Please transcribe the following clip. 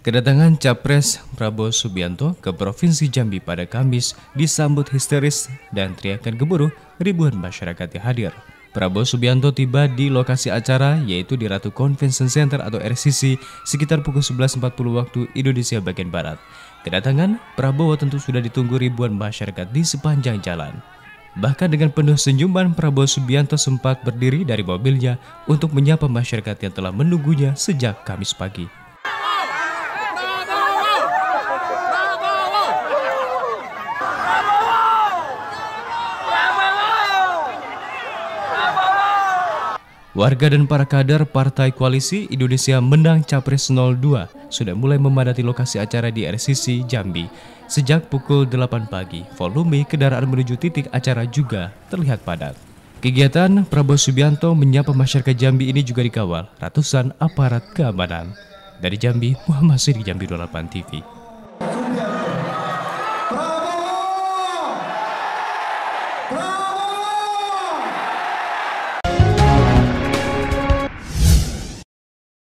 Kedatangan Capres Prabowo Subianto ke Provinsi Jambi pada Kamis disambut histeris dan teriakan gemuruh ribuan masyarakat yang hadir. Prabowo Subianto tiba di lokasi acara yaitu di Ratu Convention Center atau RCC sekitar pukul 11.40 waktu Indonesia bagian Barat. Kedatangan Prabowo tentu sudah ditunggu ribuan masyarakat di sepanjang jalan. Bahkan dengan penuh senyuman, Prabowo Subianto sempat berdiri dari mobilnya untuk menyapa masyarakat yang telah menunggunya sejak Kamis pagi. Warga dan para kader Partai Koalisi Indonesia Menang Capres 02 sudah mulai memadati lokasi acara di RCC Jambi. Sejak pukul 8 pagi, volume kendaraan menuju titik acara juga terlihat padat. Kegiatan Prabowo Subianto menyapa masyarakat Jambi ini juga dikawal ratusan aparat keamanan. Dari Jambi, Muhammad Siri Jambi 28 TV.